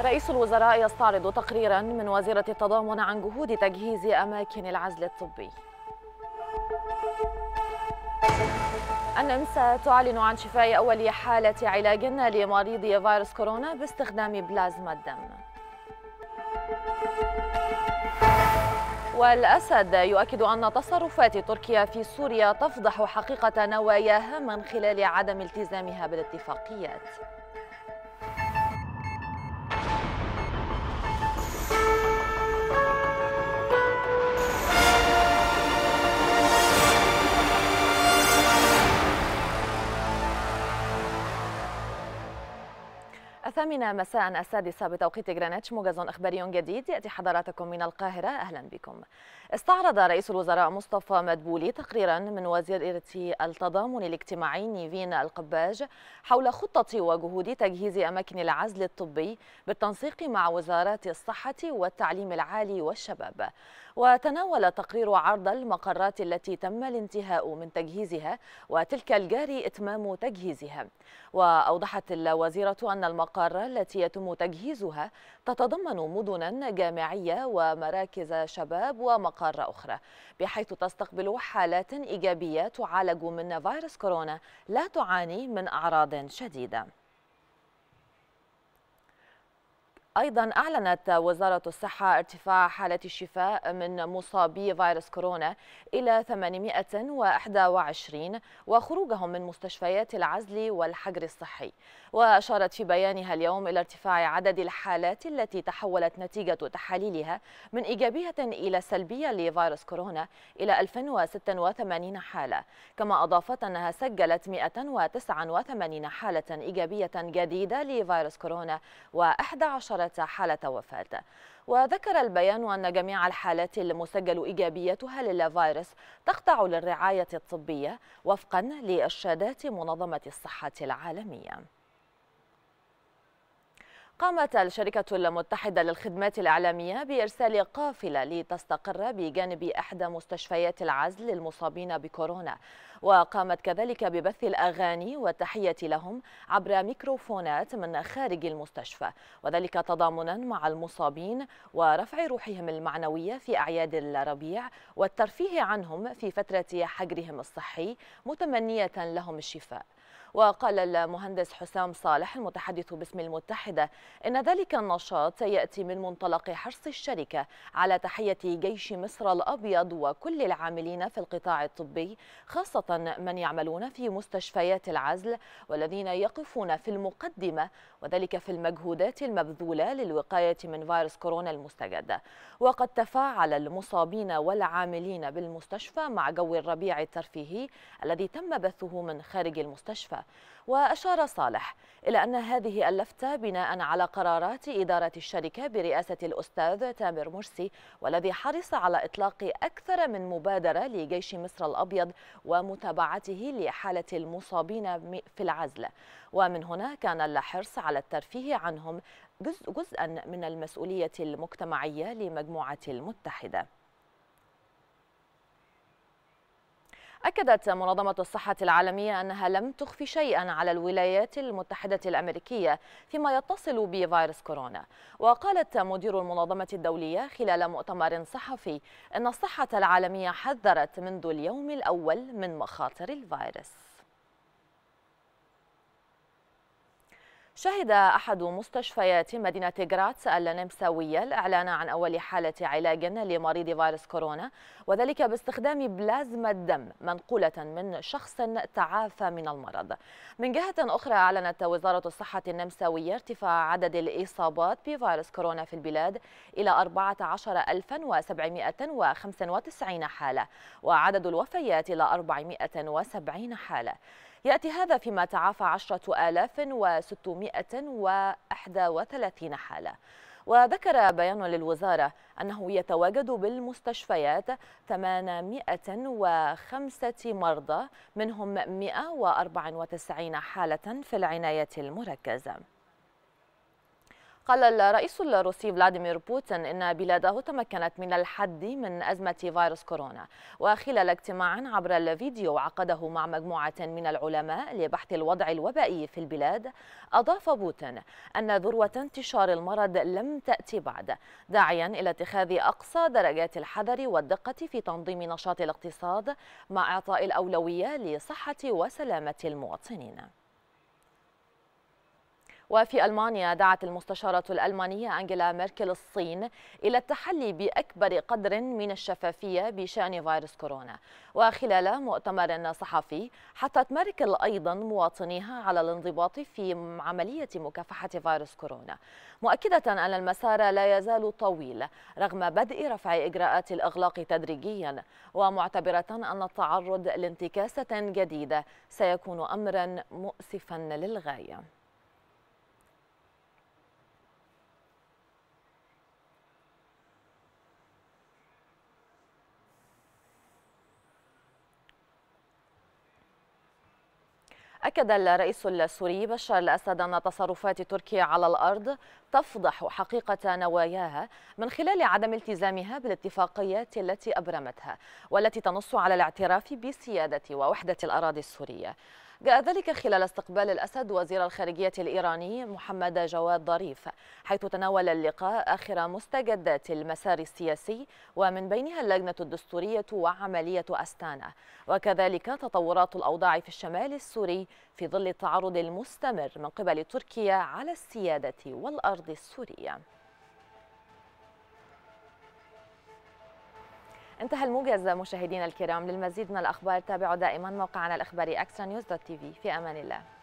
رئيس الوزراء يستعرض تقريرا من وزيرة التضامن عن جهود تجهيز أماكن العزل الطبي النمسا تعلن عن شفاء أول حالة علاج لمريض فيروس كورونا باستخدام بلازما الدم والأسد يؤكد أن تصرفات تركيا في سوريا تفضح حقيقة نواياها من خلال عدم التزامها بالاتفاقيات الثامنة مساء السادسة بتوقيت غرينتش موجز إخباري جديد يأتي حضراتكم من القاهرة أهلا بكم استعرض رئيس الوزراء مصطفى مدبولي تقريرا من وزيرة التضامن الاجتماعي نيفين القباج حول خطة وجهود تجهيز أماكن العزل الطبي بالتنسيق مع وزارات الصحة والتعليم العالي والشباب وتناول التقرير عرض المقرات التي تم الانتهاء من تجهيزها وتلك الجاري إتمام تجهيزها وأوضحت الوزيرة أن المقر المستمرة التي يتم تجهيزها تتضمن مدنا جامعية ومراكز شباب ومقار أخرى بحيث تستقبل حالات إيجابية تعالج من فيروس كورونا لا تعاني من أعراض شديدة أيضا أعلنت وزارة الصحة ارتفاع حالة الشفاء من مصابي فيروس كورونا إلى 821 وخروجهم من مستشفيات العزل والحجر الصحي وأشارت في بيانها اليوم إلى ارتفاع عدد الحالات التي تحولت نتيجة تحاليلها من إيجابية إلى سلبية لفيروس كورونا إلى 1086 حالة كما أضافت أنها سجلت 189 حالة إيجابية جديدة لفيروس كورونا و11 أسفرت حالة وفاة وذكر البيان أن جميع الحالات المسجل إيجابيتها للفيروس تخضع للرعاية الطبية وفقا لإرشادات منظمة الصحة العالمية قامت الشركة المتحدة للخدمات الإعلامية بإرسال قافلة لتستقر بجانب إحدى مستشفيات العزل للمصابين بكورونا وقامت كذلك ببث الأغاني والتحية لهم عبر ميكروفونات من خارج المستشفى وذلك تضامنا مع المصابين ورفع روحهم المعنوية في أعياد الربيع والترفيه عنهم في فترة حجرهم الصحي متمنية لهم الشفاء وقال المهندس حسام صالح المتحدث باسم المتحدة إن ذلك النشاط سيأتي من منطلق حرص الشركة على تحية جيش مصر الأبيض وكل العاملين في القطاع الطبي خاصة من يعملون في مستشفيات العزل والذين يقفون في المقدمة وذلك في المجهودات المبذولة للوقاية من فيروس كورونا المستجد وقد تفاعل المصابين والعاملين بالمستشفى مع جو الربيع الترفيهي الذي تم بثه من خارج المستشفى وأشار صالح إلى أن هذه اللفتة بناء على قرارات إدارة الشركة برئاسة الأستاذ تامر مرسي والذي حرص على إطلاق أكثر من مبادرة لجيش مصر الأبيض ومتابعته لحالة المصابين في العزل ومن هنا كان الحرص على الترفيه عنهم جزء جزءا من المسؤولية المجتمعية لمجموعة المتحدة أكدت منظمة الصحة العالمية أنها لم تخفي شيئا على الولايات المتحدة الأمريكية فيما يتصل بفيروس كورونا وقالت مدير المنظمة الدولية خلال مؤتمر صحفي أن الصحة العالمية حذرت منذ اليوم الأول من مخاطر الفيروس شهد أحد مستشفيات مدينة غراتس النمساوية الإعلان عن أول حالة علاج لمريض فيروس كورونا وذلك باستخدام بلازما الدم منقولة من شخص تعافى من المرض من جهة أخرى أعلنت وزارة الصحة النمساوية ارتفاع عدد الإصابات بفيروس كورونا في البلاد إلى 14795 حالة وعدد الوفيات إلى 470 حالة يأتي هذا فيما تعافى 10631 حالة وذكر بيان للوزارة أنه يتواجد بالمستشفيات 805 مرضى منهم 194 حالة في العناية المركزة قال الرئيس الروسي فلاديمير بوتين إن بلاده تمكنت من الحد من أزمة فيروس كورونا وخلال اجتماع عبر الفيديو عقده مع مجموعة من العلماء لبحث الوضع الوبائي في البلاد أضاف بوتين أن ذروة انتشار المرض لم تأتي بعد داعيا إلى اتخاذ أقصى درجات الحذر والدقة في تنظيم نشاط الاقتصاد مع إعطاء الأولوية لصحة وسلامة المواطنين وفي ألمانيا دعت المستشارة الألمانية انجيلا ميركل الصين إلى التحلي بأكبر قدر من الشفافية بشأن فيروس كورونا وخلال مؤتمر صحفي حثت ميركل أيضا مواطنيها على الانضباط في عملية مكافحة فيروس كورونا مؤكدة أن المسار لا يزال طويل رغم بدء رفع إجراءات الإغلاق تدريجيا ومعتبرة أن التعرض لانتكاسة جديدة سيكون أمرا مؤسفا للغاية أكد الرئيس السوري بشار الأسد أن تصرفات تركيا على الأرض تفضح حقيقة نواياها من خلال عدم التزامها بالاتفاقيات التي أبرمتها والتي تنص على الاعتراف بسيادة ووحدة الأراضي السورية جاء ذلك خلال استقبال الأسد وزير الخارجية الإيراني محمد جواد ظريف حيث تناول اللقاء آخر مستجدات المسار السياسي ومن بينها اللجنة الدستورية وعملية أستانا وكذلك تطورات الأوضاع في الشمال السوري في ظل التعرض المستمر من قبل تركيا على السيادة والأرض السورية انتهى الموجز مشاهدينا الكرام للمزيد من الأخبار تابعوا دائما موقعنا الإخباري أكسترا نيوز دوت تي في في أمان الله